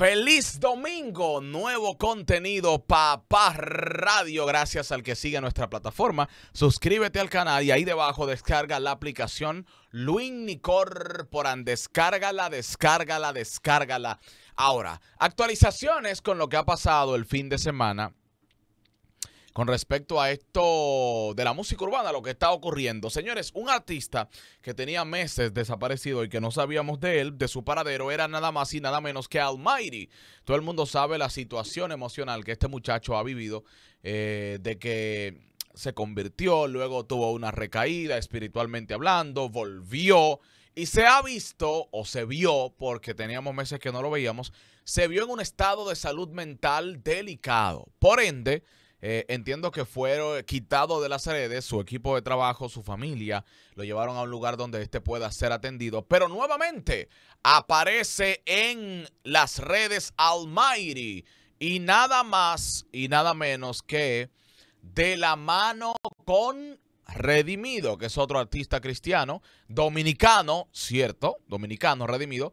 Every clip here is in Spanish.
Feliz domingo, nuevo contenido, Papá Radio. Gracias al que sigue nuestra plataforma. Suscríbete al canal y ahí debajo descarga la aplicación Luin Corporan. Descárgala, descárgala, descárgala. Ahora, actualizaciones con lo que ha pasado el fin de semana con respecto a esto de la música urbana, lo que está ocurriendo. Señores, un artista que tenía meses desaparecido y que no sabíamos de él, de su paradero, era nada más y nada menos que Almighty. Todo el mundo sabe la situación emocional que este muchacho ha vivido, eh, de que se convirtió, luego tuvo una recaída espiritualmente hablando, volvió. Y se ha visto, o se vio, porque teníamos meses que no lo veíamos, se vio en un estado de salud mental delicado. Por ende, eh, entiendo que fueron eh, quitados de las redes, su equipo de trabajo, su familia, lo llevaron a un lugar donde este pueda ser atendido. Pero nuevamente aparece en las redes Almighty y nada más y nada menos que de la mano con Redimido, que es otro artista cristiano, dominicano, cierto, dominicano, redimido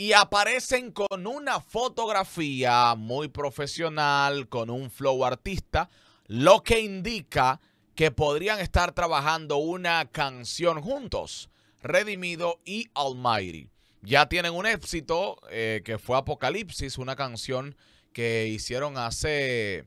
y aparecen con una fotografía muy profesional, con un flow artista, lo que indica que podrían estar trabajando una canción juntos, Redimido y Almighty. Ya tienen un éxito eh, que fue Apocalipsis, una canción que hicieron hace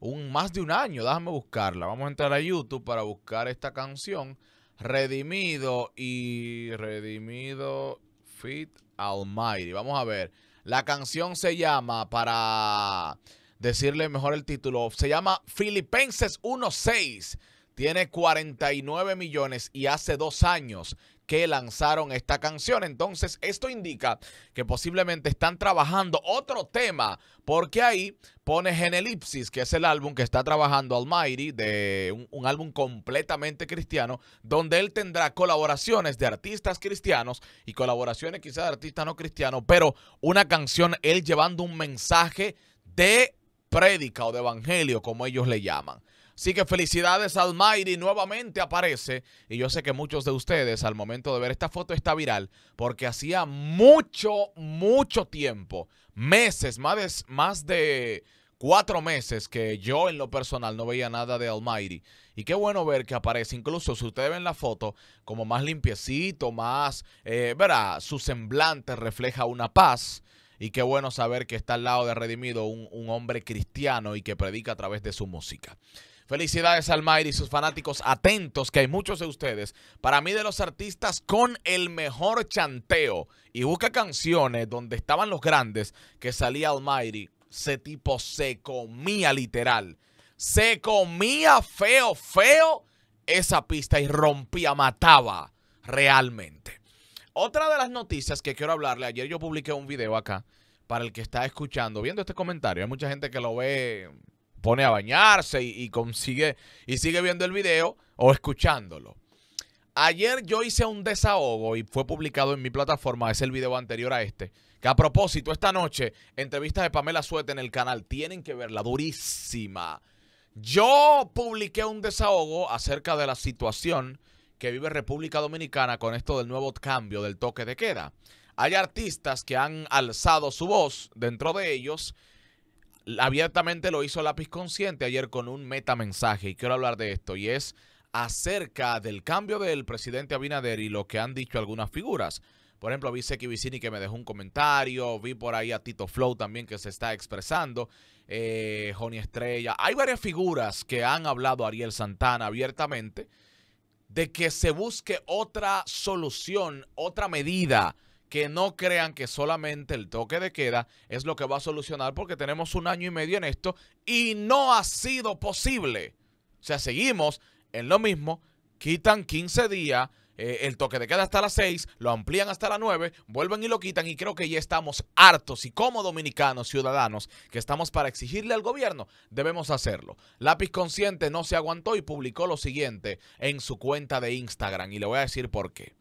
un, más de un año. Déjame buscarla. Vamos a entrar a YouTube para buscar esta canción. Redimido y Redimido Fit Almighty. Vamos a ver. La canción se llama, para decirle mejor el título, se llama Filipenses 1.6. Tiene 49 millones y hace dos años que lanzaron esta canción. Entonces, esto indica que posiblemente están trabajando otro tema, porque ahí pone Genelipsis, que es el álbum que está trabajando Almighty, de un, un, álbum completamente cristiano, donde él tendrá colaboraciones de artistas cristianos y colaboraciones quizás de artistas no cristianos, pero una canción él llevando un mensaje de prédica o de evangelio, como ellos le llaman. Así que felicidades al nuevamente aparece. Y yo sé que muchos de ustedes al momento de ver esta foto está viral, porque hacía mucho, mucho tiempo, meses, más de, más de cuatro meses que yo en lo personal no veía nada de Almighty. Y qué bueno ver que aparece, incluso si ustedes ven la foto, como más limpiecito, más, eh, verá, su semblante refleja una paz. Y qué bueno saber que está al lado de Redimido un hombre cristiano y que predica a través de su música. Felicidades al y sus fanáticos atentos, que hay muchos de ustedes. Para mí, de los artistas con el mejor chanteo. Y busca canciones donde estaban los grandes que salía Almighty. Ese tipo se comía literal. Se comía feo, feo esa pista y rompía, mataba realmente. Otra de las noticias que quiero hablarle, ayer yo publiqué un video acá para el que está escuchando, viendo este comentario. Hay mucha gente que lo ve pone a bañarse y, consigue y sigue viendo el video o escuchándolo. Ayer yo hice un desahogo y fue publicado en mi plataforma, es el video anterior a este. Que a propósito, esta noche, entrevistas de Pamela Suete en el canal, tienen que verla, durísima. Yo publiqué un desahogo acerca de la situación que vive República Dominicana con esto del nuevo cambio del toque de queda. Hay artistas que han alzado su voz dentro de ellos abiertamente lo hizo Lápiz Consciente ayer con un metamensaje y quiero hablar de esto y es acerca del cambio del presidente Abinader y lo que han dicho algunas figuras. Por ejemplo, vi Seki Vicini que me dejó un comentario, vi por ahí a Tito Flow también que se está expresando, eh, Joni Estrella. Hay varias figuras que han hablado Ariel Santana abiertamente de que se busque otra solución, otra medida que no crean que solamente el toque de queda es lo que va a solucionar porque tenemos un año y medio en esto y no ha sido posible. O sea, seguimos en lo mismo, quitan 15 días, eh, el toque de queda hasta las 6, lo amplían hasta las 9, vuelven y lo quitan y creo que ya estamos hartos y como dominicanos, ciudadanos, que estamos para exigirle al gobierno, debemos hacerlo. Lápiz Consciente no se aguantó y publicó lo siguiente en su cuenta de Instagram y le voy a decir por qué.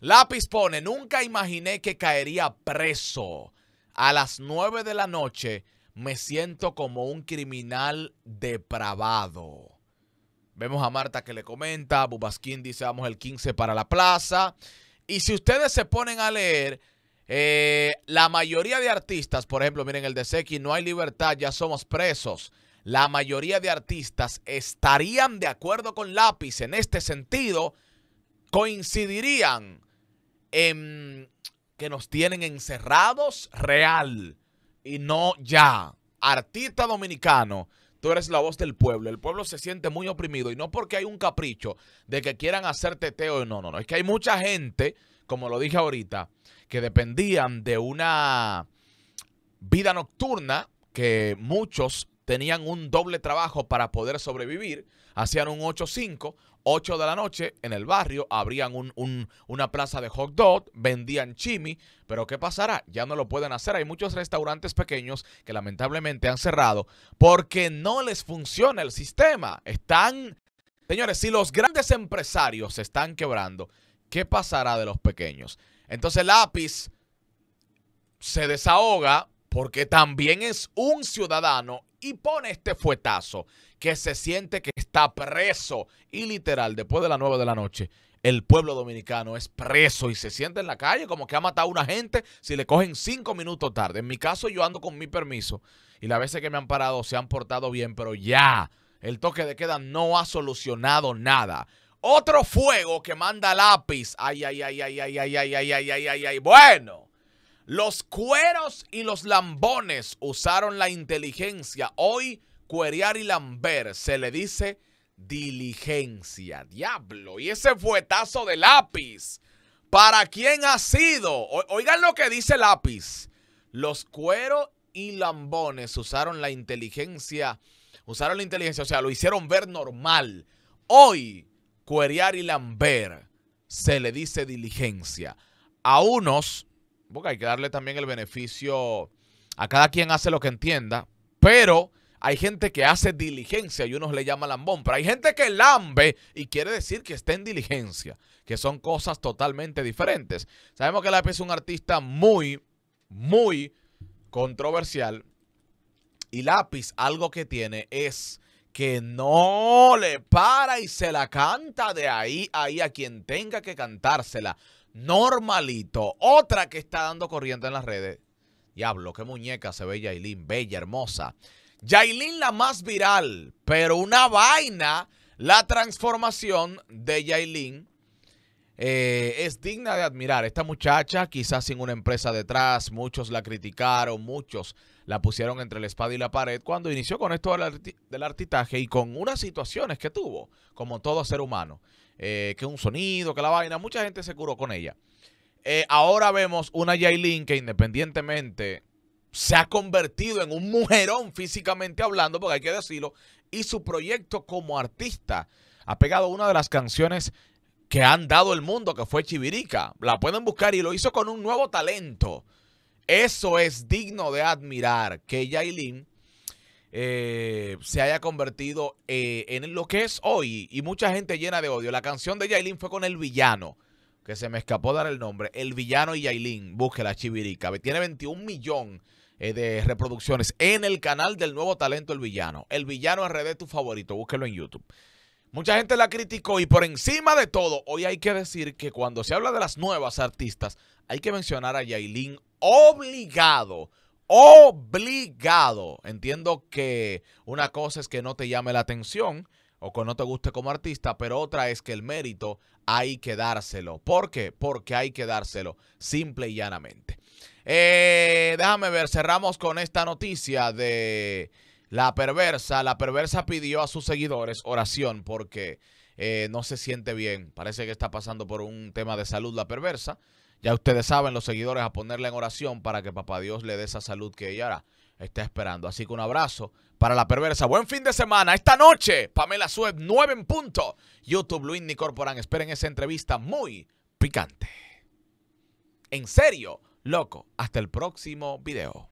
Lápiz pone, nunca imaginé que caería preso. A las 9 de la noche me siento como un criminal depravado. Vemos a Marta que le comenta, Bubasquín dice vamos el 15 para la plaza. Y si ustedes se ponen a leer, eh, la mayoría de artistas, por ejemplo, miren el de Seki, no hay libertad, ya somos presos. La mayoría de artistas estarían de acuerdo con Lápiz en este sentido, coincidirían Em, que nos tienen encerrados real y no ya. Artista dominicano, tú eres la voz del pueblo. El pueblo se siente muy oprimido y no porque hay un capricho de que quieran hacer teteo. No, no, no. Es que hay mucha gente, como lo dije ahorita, que dependían de una vida nocturna que muchos tenían un doble trabajo para poder sobrevivir, hacían un 8-5, 8 de la noche en el barrio, abrían una plaza de hot dog, vendían chimi, pero ¿qué pasará? Ya no lo pueden hacer. Hay muchos restaurantes pequeños que lamentablemente han cerrado porque no les funciona el sistema. Están, señores, si los grandes empresarios se están quebrando, ¿qué pasará de los pequeños? Entonces Lápiz se desahoga porque también es un ciudadano y pone este fuetazo que se siente que está preso. Y literal, después de las 9 de la noche, el pueblo dominicano es preso y se siente en la calle como que ha matado a una gente si le cogen cinco minutos tarde. En mi caso, yo ando con mi permiso y las veces que me han parado se han portado bien, pero ya el toque de queda no ha solucionado nada. Otro fuego que manda lápiz. Ay, ay, ay, ay, ay, ay, ay, ay, ay, ay, ay, ay. Bueno. Los cueros y los lambones usaron la inteligencia. Hoy, cuerear y lamber se le dice diligencia. Diablo. Y ese fuetazo de lápiz. ¿Para quién ha sido? oigan lo que dice lápiz. Los cueros y lambones usaron la inteligencia. Usaron la inteligencia, o sea, lo hicieron ver normal. Hoy, cuerear y lamber se le dice diligencia. A unos porque hay que darle también el beneficio a cada quien hace lo que entienda, pero hay gente que hace diligencia y unos le llaman lambón, pero hay gente que lambe y quiere decir que está en diligencia, que son cosas totalmente diferentes. Sabemos que Lápiz es un artista muy, muy controversial y Lápiz algo que tiene es que no le para y se la canta de ahí, ahí a quien tenga que cantársela normalito. Otra que está dando corriente en las redes. Diablo, qué muñeca se ve Yailin, bella, hermosa. Yailin la más viral, pero una vaina la transformación de Yailin eh, es digna de admirar. Esta muchacha, quizás sin una empresa detrás, muchos la criticaron, muchos la pusieron entre la espada y la pared cuando inició con esto del, artistaje y con unas situaciones que tuvo, como todo ser humano. Eh, que un sonido, que la vaina, mucha gente se curó con ella. Eh, ahora vemos una Yailin que independientemente se ha convertido en un mujerón físicamente hablando, porque hay que decirlo, y su proyecto como artista ha pegado una de las canciones que han dado el mundo, que fue Chivirica. La pueden buscar y lo hizo con un nuevo talento. Eso es digno de admirar que Yailin eh, se haya convertido eh, en lo que es hoy y mucha gente llena de odio. La canción de Yailin fue con el villano, que se me escapó dar el nombre. El villano y Yailin, búsquela Chivirica. Tiene 21 millones eh, de reproducciones en el canal del nuevo talento El Villano. El Villano RD, tu favorito, búsquelo en YouTube. Mucha gente la criticó y por encima de todo, hoy hay que decir que cuando se habla de las nuevas artistas, hay que mencionar a Yailin obligado. Obligado. Entiendo que una cosa es que no te llame la atención o que no te guste como artista, pero otra es que el mérito hay que dárselo. ¿Por qué? Porque hay que dárselo, simple y llanamente. Eh, déjame ver, cerramos con esta noticia de... La perversa, la perversa pidió a sus seguidores oración porque eh, no se siente bien. Parece que está pasando por un tema de salud la perversa. Ya ustedes saben, los seguidores, a ponerla en oración para que papá Dios le dé esa salud que ella ahora está esperando. Así que un abrazo para la perversa. Buen fin de semana. Esta noche, Pamela Suez, 9 en punto. YouTube, Luis Nicorporán. Esperen esa entrevista muy picante. En serio, loco. Hasta el próximo video.